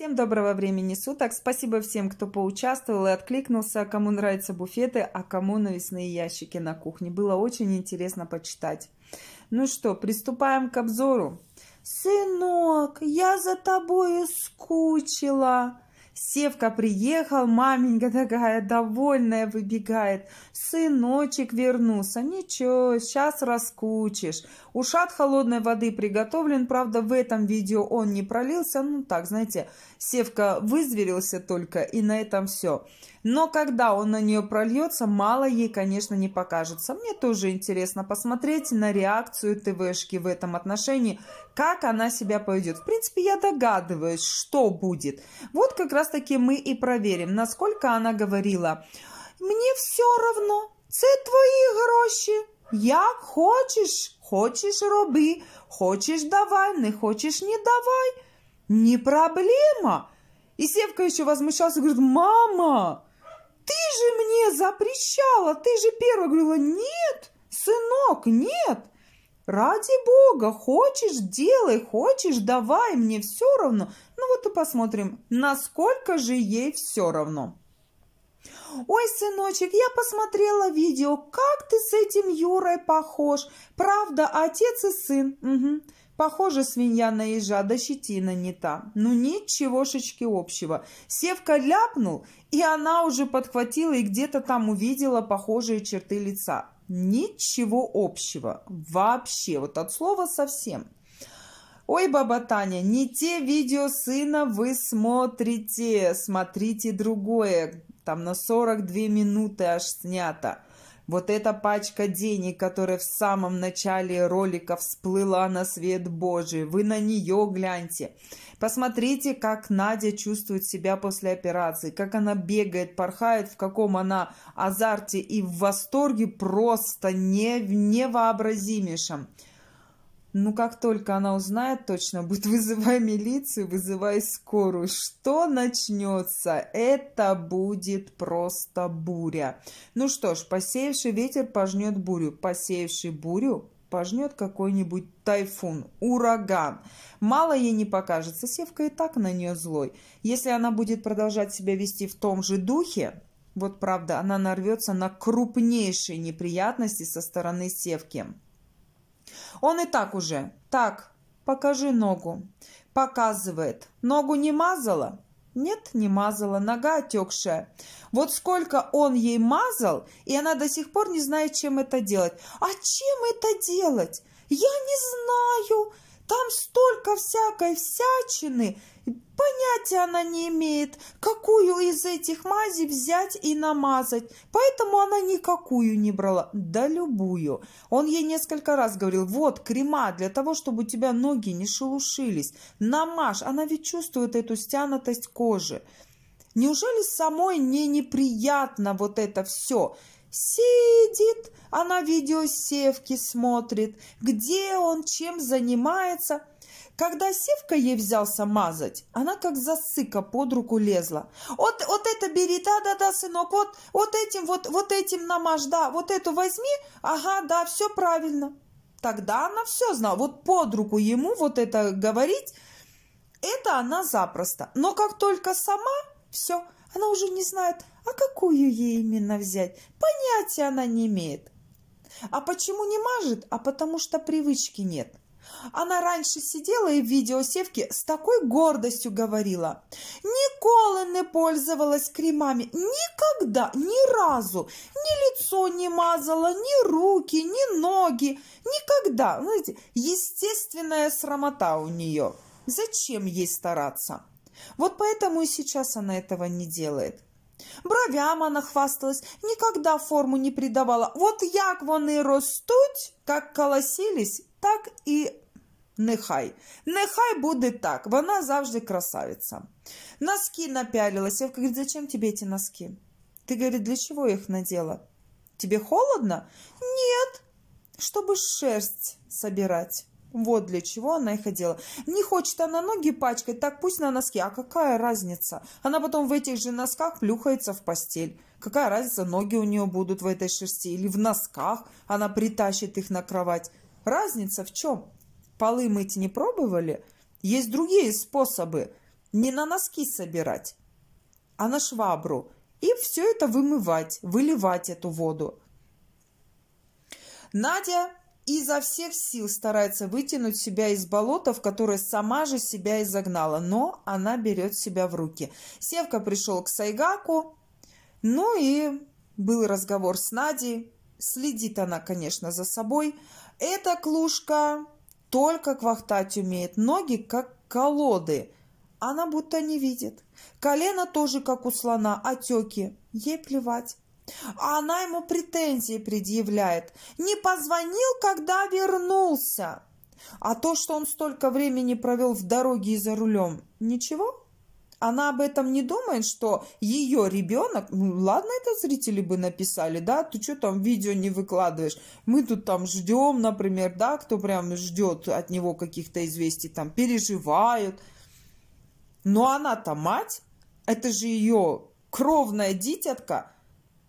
Всем доброго времени суток. Спасибо всем, кто поучаствовал и откликнулся, кому нравятся буфеты, а кому навесные ящики на кухне. Было очень интересно почитать. Ну что, приступаем к обзору. «Сынок, я за тобой скучила!» Севка приехал, маменька такая довольная выбегает. Сыночек вернулся. Ничего, сейчас раскучишь. Ушат холодной воды приготовлен, правда, в этом видео он не пролился, ну так, знаете, севка вызверился только, и на этом все. Но когда он на нее прольется, мало ей, конечно, не покажется. Мне тоже интересно посмотреть на реакцию ТВшки в этом отношении, как она себя поведет. В принципе, я догадываюсь, что будет. Вот как раз-таки мы и проверим, насколько она говорила. «Мне все равно, это твои гроші, як хочешь». Хочешь роби, хочешь давай, не хочешь не давай. Не проблема. И Севка еще возмущался, говорит, мама, ты же мне запрещала, ты же первая говорила, нет, сынок, нет. Ради бога, хочешь – делай, хочешь – давай, мне все равно. Ну вот и посмотрим, насколько же ей все равно. «Ой, сыночек, я посмотрела видео, как ты с этим Юрой похож! Правда, отец и сын!» угу. Похоже, свинья на ежа, да щетина не та. Ну ничегошечки общего. Севка ляпнул, и она уже подхватила и где-то там увидела похожие черты лица. Ничего общего. Вообще, вот от слова совсем. Ой, баба Таня, не те видео сына вы смотрите, смотрите другое там на 42 минуты аж снято. Вот эта пачка денег, которая в самом начале ролика всплыла на свет Божий, вы на нее гляньте. Посмотрите, как Надя чувствует себя после операции, как она бегает, порхает, в каком она азарте и в восторге просто не, невообразимейшем. Ну, как только она узнает точно, будет вызывай милицию, вызывай скорую. Что начнется? Это будет просто буря. Ну что ж, посеявший ветер пожнет бурю. Посеявший бурю пожнет какой-нибудь тайфун, ураган. Мало ей не покажется, Севка и так на нее злой. Если она будет продолжать себя вести в том же духе, вот правда, она нарвется на крупнейшие неприятности со стороны Севки. Он и так уже. Так, покажи ногу. Показывает. Ногу не мазала? Нет, не мазала, нога отекшая. Вот сколько он ей мазал, и она до сих пор не знает, чем это делать. А чем это делать? Я не знаю, там столько всякой всячины, понятия она не имеет, какую из этих мазей взять и намазать. Поэтому она никакую не брала, да любую. Он ей несколько раз говорил, вот крема для того, чтобы у тебя ноги не шелушились. Намажь, она ведь чувствует эту стянутость кожи. Неужели самой не неприятно вот это все? Сидит, она видеосевки смотрит, где он, чем занимается. Когда Севка ей взялся мазать, она как засыка под руку лезла. Вот, вот это бери, да-да-да, сынок, вот, вот этим, вот, вот этим намажь, да, вот эту возьми, ага, да, все правильно. Тогда она все знала. Вот под руку ему вот это говорить, это она запросто. Но как только сама, все – она уже не знает, а какую ей именно взять. Понятия она не имеет. А почему не мажет? А потому что привычки нет. Она раньше сидела и в видеосевке с такой гордостью говорила. Никола не пользовалась кремами. Никогда, ни разу. Ни лицо не мазала, ни руки, ни ноги. Никогда. Знаете, естественная срамота у нее. Зачем ей стараться? Вот поэтому и сейчас она этого не делает. Бровям она хвасталась, никогда форму не придавала. Вот як вони ростуть, как колосились, так и. нехай. Нехай будет так, вона завжди красавица. Носки напялилась. Евка говорит, зачем тебе эти носки? Ты, говорит, для чего их надела? Тебе холодно? Нет, чтобы шерсть собирать. Вот для чего она и ходила. Не хочет она ноги пачкать, так пусть на носки. А какая разница? Она потом в этих же носках плюхается в постель. Какая разница, ноги у нее будут в этой шерсти или в носках она притащит их на кровать. Разница в чем? Полы мыть не пробовали? Есть другие способы. Не на носки собирать, а на швабру. И все это вымывать, выливать эту воду. Надя изо всех сил старается вытянуть себя из болота, в которое сама же себя и загнала, но она берет себя в руки. Севка пришел к Сайгаку, ну и был разговор с Надей. Следит она, конечно, за собой. Эта клушка только квахтать умеет, ноги как колоды. Она будто не видит. Колено тоже как у слона, отеки. Ей плевать. А она ему претензии предъявляет. Не позвонил, когда вернулся. А то, что он столько времени провел в дороге и за рулем, ничего? Она об этом не думает, что ее ребенок... Ну, ладно, это зрители бы написали, да? Ты что там видео не выкладываешь? Мы тут там ждем, например, да? Кто прям ждет от него каких-то известий, там переживают. Но она-то мать, это же ее кровная дитятка –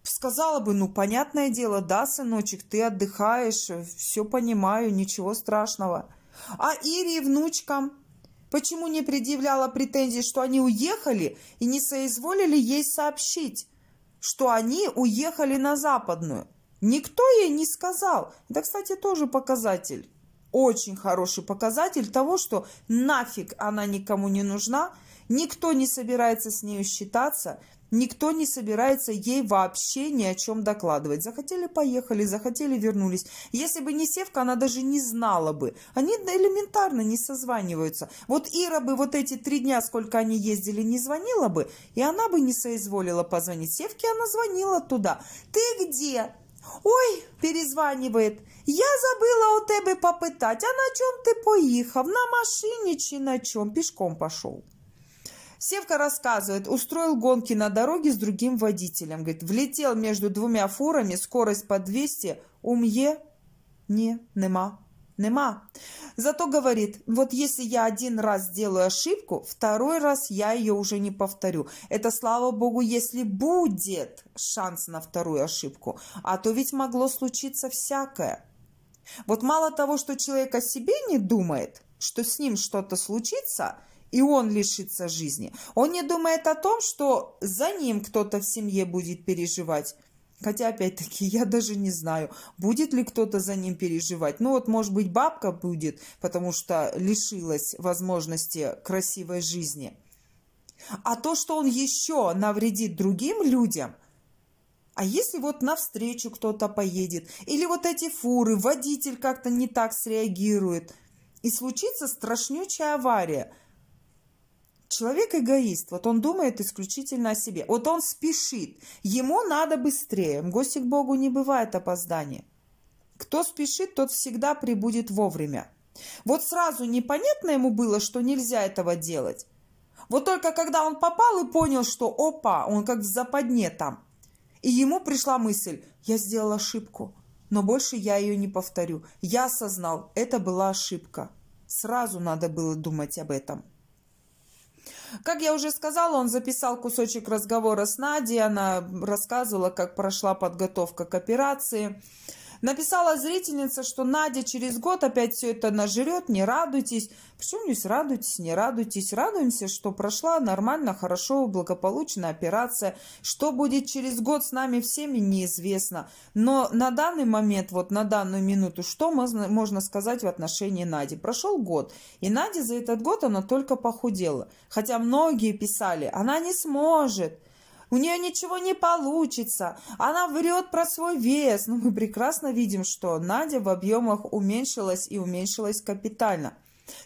Сказала бы, ну, понятное дело, да, сыночек, ты отдыхаешь, все понимаю, ничего страшного. А Ире и внучкам? Почему не предъявляла претензий, что они уехали и не соизволили ей сообщить, что они уехали на Западную? Никто ей не сказал. Да, кстати, тоже показатель. Очень хороший показатель того, что нафиг она никому не нужна – Никто не собирается с нею считаться, никто не собирается ей вообще ни о чем докладывать. Захотели – поехали, захотели – вернулись. Если бы не Севка, она даже не знала бы. Они элементарно не созваниваются. Вот Ира бы вот эти три дня, сколько они ездили, не звонила бы, и она бы не соизволила позвонить Севке, она звонила туда. «Ты где?» Ой, перезванивает. Я забыла у тебе попытать. а на чем ты поехал? На машине чи на чем? Пешком пошел? Севка рассказывает, устроил гонки на дороге с другим водителем. Говорит, влетел между двумя фурами, скорость по 200, ум'є? Не, нема. Нема. Зато говорит, вот если я один раз сделаю ошибку, второй раз я ее уже не повторю. Это, слава богу, если будет шанс на вторую ошибку. А то ведь могло случиться всякое. Вот мало того, что человек о себе не думает, что с ним что-то случится – и он лишится жизни. Он не думает о том, что за ним кто-то в семье будет переживать. Хотя, опять-таки, я даже не знаю, будет ли кто-то за ним переживать. Ну вот, может быть, бабка будет, потому что лишилась возможности красивой жизни. А то, что он еще навредит другим людям, а если вот навстречу кто-то поедет, или вот эти фуры, водитель как-то не так среагирует, и случится страшнючая авария – Человек эгоист, вот он думает исключительно о себе. Вот он спешит, ему надо быстрее. Гостик Богу не бывает опоздания. Кто спешит, тот всегда прибудет вовремя. Вот сразу непонятно ему было, что нельзя этого делать. Вот только когда он попал и понял, что опа, он как в западне там. И ему пришла мысль, я сделал ошибку, но больше я ее не повторю. Я осознал, это была ошибка. Сразу надо было думать об этом. Как я уже сказала, он записал кусочек разговора с Надей, она рассказывала, как прошла подготовка к операции. Написала зрительница, что Надя через год опять все это нажрет, не радуйтесь. Почему не радуйтесь, не радуйтесь? Радуемся, что прошла нормально, хорошо, благополучная операция. Что будет через год с нами всеми, неизвестно. Но на данный момент, вот на данную минуту, что можно, можно сказать в отношении Нади? Прошел год, и Надя за этот год она только похудела. Хотя многие писали, она не сможет у нее ничего не получится, она врет про свой вес. Но ну, мы прекрасно видим, что Надя в объемах уменьшилась и уменьшилась капитально.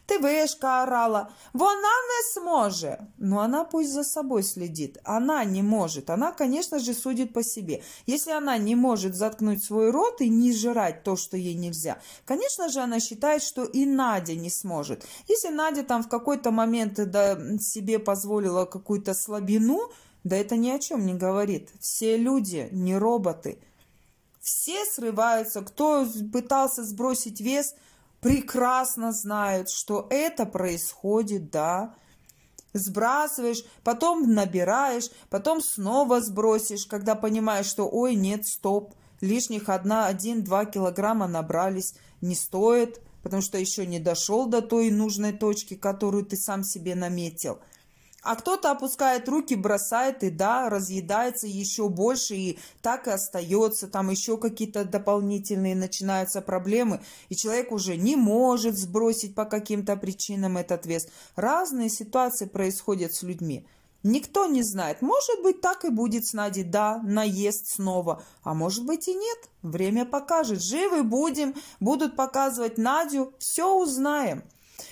Ты ТВшка орала, вон она не сможет. Но ну, она пусть за собой следит. Она не может. Она, конечно же, судит по себе. Если она не может заткнуть свой рот и не жрать то, что ей нельзя, конечно же, она считает, что и Надя не сможет. Если Надя там в какой-то момент да, себе позволила какую-то слабину, да это ни о чем не говорит. Все люди не роботы. Все срываются. Кто пытался сбросить вес, прекрасно знают, что это происходит, да. Сбрасываешь, потом набираешь, потом снова сбросишь, когда понимаешь, что ой, нет, стоп, лишних одна, один-два килограмма набрались, не стоит, потому что еще не дошел до той нужной точки, которую ты сам себе наметил – а кто-то опускает руки, бросает и да, разъедается еще больше и так и остается. Там еще какие-то дополнительные начинаются проблемы. И человек уже не может сбросить по каким-то причинам этот вес. Разные ситуации происходят с людьми. Никто не знает. Может быть, так и будет с Надей. Да, наест снова. А может быть и нет. Время покажет. Живы будем. Будут показывать Надю. Все узнаем.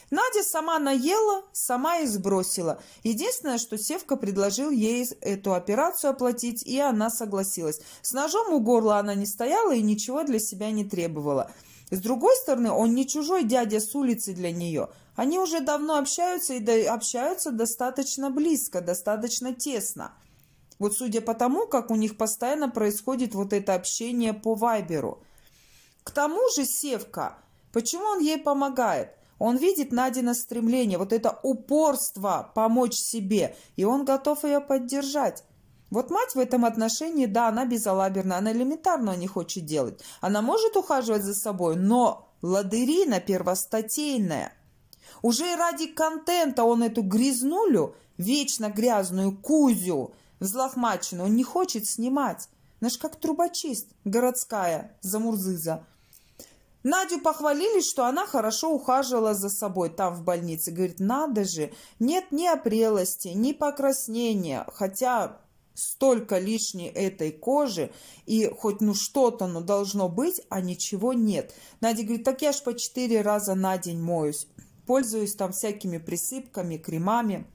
Надя сама наела, сама и сбросила. Единственное, что Севка предложил ей эту операцию оплатить, и она согласилась. С ножом у горла она не стояла и ничего для себя не требовала. С другой стороны, он не чужой дядя с улицы для нее. Они уже давно общаются и общаются достаточно близко, достаточно тесно. Вот судя по тому, как у них постоянно происходит вот это общение по Вайберу. К тому же Севка, почему он ей помогает – он видит Надина стремление, вот это упорство помочь себе, и он готов ее поддержать. Вот мать в этом отношении, да, она безалаберна, она элементарно не хочет делать. Она может ухаживать за собой, но ладырина первостатейная. Уже ради контента он эту грязнулю, вечно грязную кузю, взлохмаченную, он не хочет снимать. Знаешь, как трубочист городская, замурзыза. Надю похвалили, что она хорошо ухаживала за собой там в больнице. Говорит, надо же, нет ни опрелости, ни покраснения, хотя столько лишней этой кожи, и хоть ну что-то, но должно быть, а ничего нет. Надя говорит, так я ж по четыре раза на день моюсь, пользуюсь там всякими присыпками, кремами.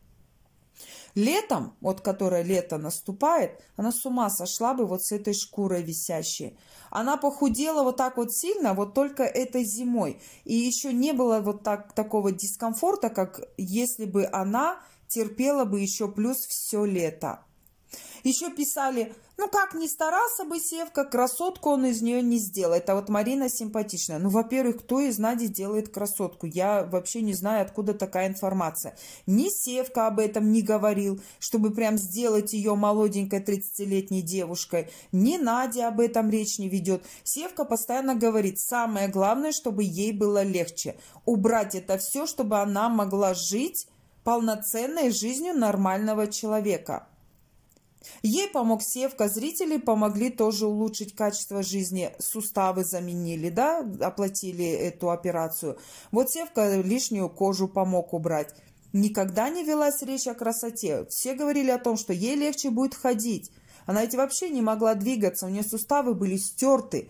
Летом, вот которое лето наступает, она с ума сошла бы вот с этой шкурой висящей. Она похудела вот так вот сильно, вот только этой зимой. И еще не было вот так, такого дискомфорта, как если бы она терпела бы еще плюс все лето. Еще писали, ну как не старался бы Севка, красотку он из нее не сделает. А вот Марина симпатичная. Ну, во-первых, кто из Нади делает красотку? Я вообще не знаю, откуда такая информация. Ни Севка об этом не говорил, чтобы прям сделать ее молоденькой 30-летней девушкой. Ни Надя об этом речь не ведет. Севка постоянно говорит, самое главное, чтобы ей было легче. Убрать это все, чтобы она могла жить полноценной жизнью нормального человека. Ей помог Севка, зрители помогли тоже улучшить качество жизни. Суставы заменили, да, оплатили эту операцию. Вот Севка лишнюю кожу помог убрать. Никогда не велась речь о красоте. Все говорили о том, что ей легче будет ходить. Она ведь вообще не могла двигаться, у нее суставы были стерты.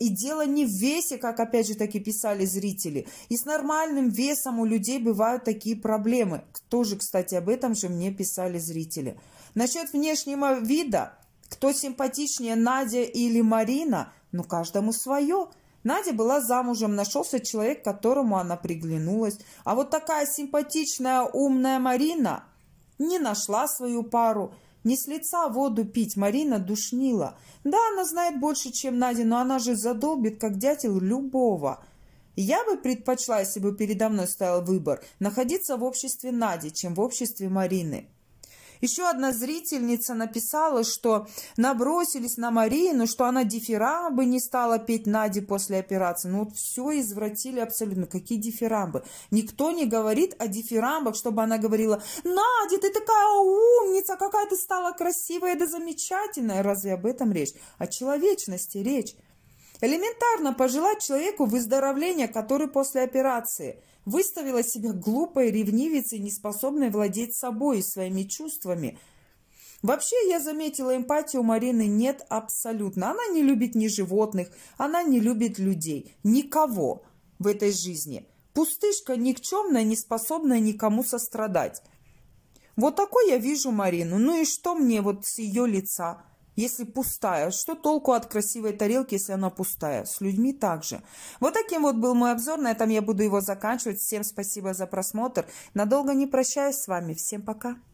И дело не в весе, как опять же таки писали зрители. И с нормальным весом у людей бывают такие проблемы. Тоже, кстати, об этом же мне писали зрители. Насчет внешнего вида, кто симпатичнее, Надя или Марина, ну, каждому свое. Надя была замужем, нашелся человек, которому она приглянулась. А вот такая симпатичная, умная Марина не нашла свою пару – не с лица воду пить Марина душнила. Да, она знает больше, чем Надя, но она же задолбит, как дятел, любого. Я бы предпочла, если бы передо мной стоял выбор, находиться в обществе Нади, чем в обществе Марины. Еще одна зрительница написала, что набросились на Марину, что она дифирамбы не стала петь Наде после операции. Ну вот все извратили абсолютно. Какие дифирамбы? Никто не говорит о дифирамбах, чтобы она говорила, Надя, ты такая умница, какая ты стала красивая, да замечательная. Разве об этом речь? О человечности речь. Элементарно пожелать человеку выздоровления, который после операции выставила себя глупой ревнивицей, неспособной владеть собой и своими чувствами. Вообще, я заметила, эмпатию у Марины нет абсолютно. Она не любит ни животных, она не любит людей, никого в этой жизни. Пустышка никчемная, не способная никому сострадать. Вот такой я вижу Марину. Ну и что мне вот с ее лица – если пустая. Что толку от красивой тарелки, если она пустая? С людьми также. Вот таким вот был мой обзор. На этом я буду его заканчивать. Всем спасибо за просмотр. Надолго не прощаюсь с вами. Всем пока.